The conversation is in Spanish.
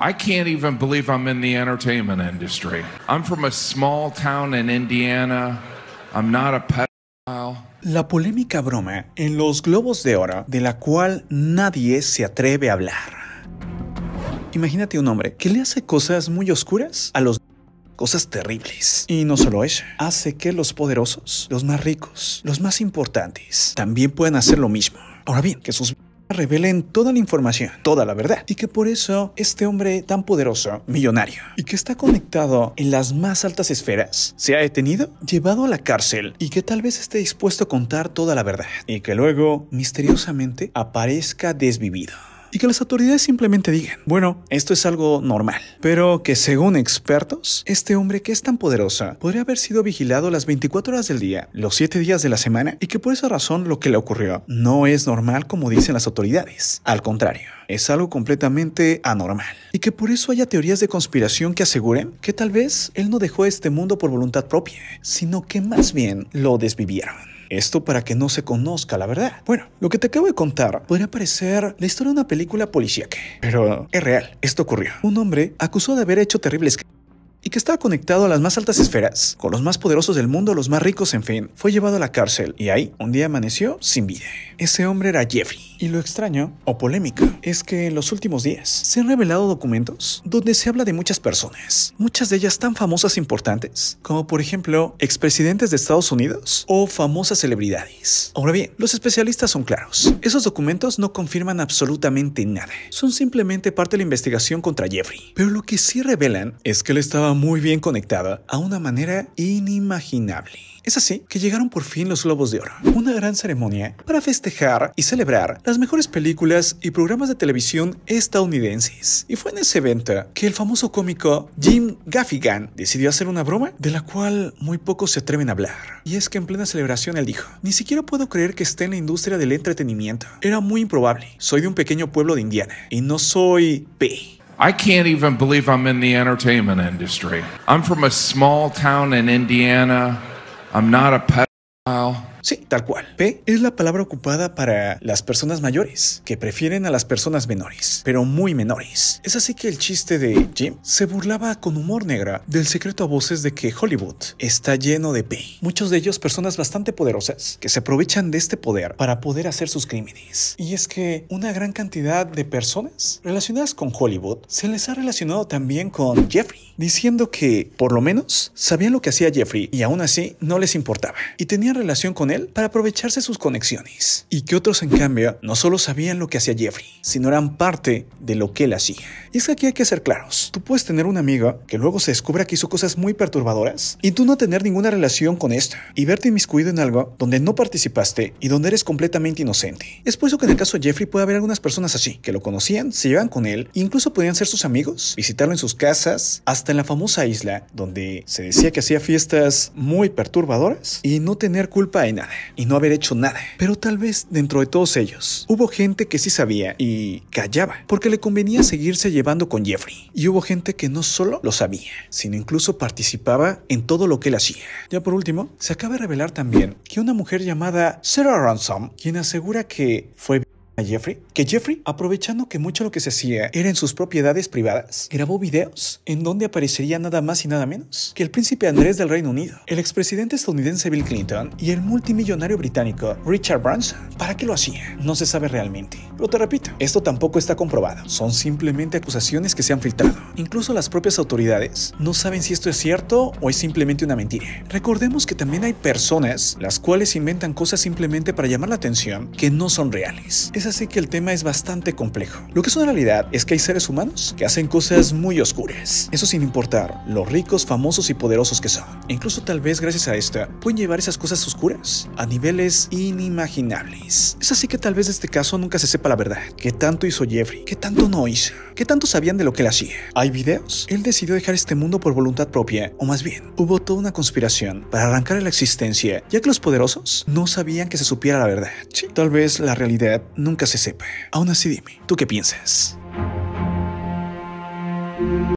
La polémica broma en los Globos de Oro, de la cual nadie se atreve a hablar. Imagínate un hombre que le hace cosas muy oscuras a los cosas terribles. Y no solo eso, hace que los poderosos, los más ricos, los más importantes, también puedan hacer lo mismo. Ahora bien, que sus revelen toda la información, toda la verdad, y que por eso este hombre tan poderoso, millonario, y que está conectado en las más altas esferas, se ha detenido, llevado a la cárcel, y que tal vez esté dispuesto a contar toda la verdad, y que luego, misteriosamente, aparezca desvivido y que las autoridades simplemente digan, bueno, esto es algo normal, pero que según expertos, este hombre que es tan poderoso podría haber sido vigilado las 24 horas del día, los 7 días de la semana, y que por esa razón lo que le ocurrió no es normal como dicen las autoridades, al contrario, es algo completamente anormal, y que por eso haya teorías de conspiración que aseguren que tal vez él no dejó este mundo por voluntad propia, sino que más bien lo desvivieron. Esto para que no se conozca la verdad. Bueno, lo que te acabo de contar podría parecer la historia de una película policíaca, pero es real. Esto ocurrió. Un hombre acusó de haber hecho terribles y que estaba conectado a las más altas esferas, con los más poderosos del mundo, los más ricos, en fin. Fue llevado a la cárcel y ahí un día amaneció sin vida. Ese hombre era Jeffrey. Y lo extraño, o polémico, es que en los últimos días se han revelado documentos donde se habla de muchas personas, muchas de ellas tan famosas e importantes, como por ejemplo expresidentes de Estados Unidos o famosas celebridades. Ahora bien, los especialistas son claros. Esos documentos no confirman absolutamente nada. Son simplemente parte de la investigación contra Jeffrey. Pero lo que sí revelan es que él estaba muy bien conectada a una manera inimaginable. Es así que llegaron por fin los Globos de Oro, una gran ceremonia para festejar y celebrar las mejores películas y programas de televisión estadounidenses. Y fue en ese evento que el famoso cómico Jim Gaffigan decidió hacer una broma de la cual muy pocos se atreven a hablar. Y es que en plena celebración él dijo, ni siquiera puedo creer que esté en la industria del entretenimiento. Era muy improbable. Soy de un pequeño pueblo de Indiana y no soy P I can't even believe I'm in the entertainment industry. I'm from a small town in Indiana. I'm not a pedophile. Sí, tal cual. P es la palabra ocupada para las personas mayores, que prefieren a las personas menores, pero muy menores. Es así que el chiste de Jim se burlaba con humor negra del secreto a voces de que Hollywood está lleno de P. Muchos de ellos personas bastante poderosas que se aprovechan de este poder para poder hacer sus crímenes. Y es que una gran cantidad de personas relacionadas con Hollywood se les ha relacionado también con Jeffrey, diciendo que por lo menos sabían lo que hacía Jeffrey y aún así no les importaba. Y tenían relación con él para aprovecharse sus conexiones, y que otros en cambio no solo sabían lo que hacía Jeffrey, sino eran parte de lo que él hacía. Y es que aquí hay que ser claros, tú puedes tener un amigo que luego se descubra que hizo cosas muy perturbadoras y tú no tener ninguna relación con esto y verte inmiscuido en algo donde no participaste y donde eres completamente inocente. Es por eso que en el caso de Jeffrey puede haber algunas personas así, que lo conocían, se llevan con él, incluso podían ser sus amigos, visitarlo en sus casas, hasta en la famosa isla donde se decía que hacía fiestas muy perturbadoras y no tener culpa en y no haber hecho nada. Pero tal vez dentro de todos ellos hubo gente que sí sabía y callaba, porque le convenía seguirse llevando con Jeffrey. Y hubo gente que no solo lo sabía, sino incluso participaba en todo lo que él hacía. Ya por último, se acaba de revelar también que una mujer llamada Sarah Ransom, quien asegura que fue Jeffrey, que Jeffrey, aprovechando que mucho lo que se hacía era en sus propiedades privadas, grabó videos en donde aparecería nada más y nada menos que el príncipe Andrés del Reino Unido, el expresidente estadounidense Bill Clinton y el multimillonario británico Richard Branson. ¿Para qué lo hacía? No se sabe realmente. Pero te repito, esto tampoco está comprobado. Son simplemente acusaciones que se han filtrado. Incluso las propias autoridades no saben si esto es cierto o es simplemente una mentira. Recordemos que también hay personas las cuales inventan cosas simplemente para llamar la atención que no son reales así que el tema es bastante complejo. Lo que es una realidad es que hay seres humanos que hacen cosas muy oscuras, eso sin importar lo ricos, famosos y poderosos que son. E incluso tal vez gracias a esto pueden llevar esas cosas oscuras a niveles inimaginables. Es así que tal vez en este caso nunca se sepa la verdad, qué tanto hizo Jeffrey, qué tanto no hizo. ¿Qué tanto sabían de lo que él hacía? ¿Hay videos? Él decidió dejar este mundo por voluntad propia, o más bien, hubo toda una conspiración para arrancar la existencia, ya que los poderosos no sabían que se supiera la verdad. tal vez la realidad nunca se sepa. Aún así, dime, ¿tú qué piensas?